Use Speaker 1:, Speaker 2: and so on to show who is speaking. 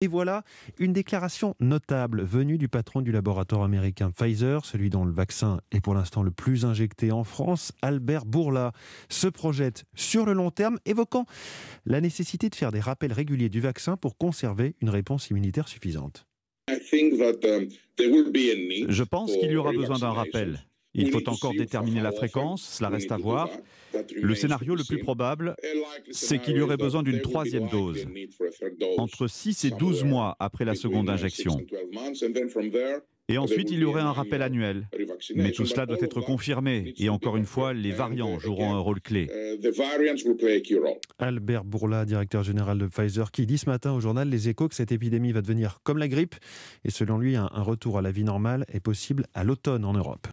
Speaker 1: Et voilà une déclaration notable venue du patron du laboratoire américain Pfizer, celui dont le vaccin est pour l'instant le plus injecté en France, Albert Bourla, se projette sur le long terme, évoquant la nécessité de faire des rappels réguliers du vaccin pour conserver une réponse immunitaire suffisante.
Speaker 2: Um, Je pense qu'il y aura besoin
Speaker 3: d'un rappel il faut encore déterminer la fréquence, cela reste à voir. Le scénario le plus probable, c'est qu'il y aurait besoin d'une troisième dose, entre 6 et 12 mois après la seconde injection.
Speaker 2: Et ensuite, il y aurait un
Speaker 3: rappel annuel.
Speaker 2: Mais tout cela doit être
Speaker 1: confirmé. Et encore une fois, les variants joueront un rôle clé. Albert Bourla, directeur général de Pfizer, qui dit ce matin au journal Les Échos que cette épidémie va devenir comme la grippe. Et selon lui, un retour à la vie normale est possible à l'automne en Europe.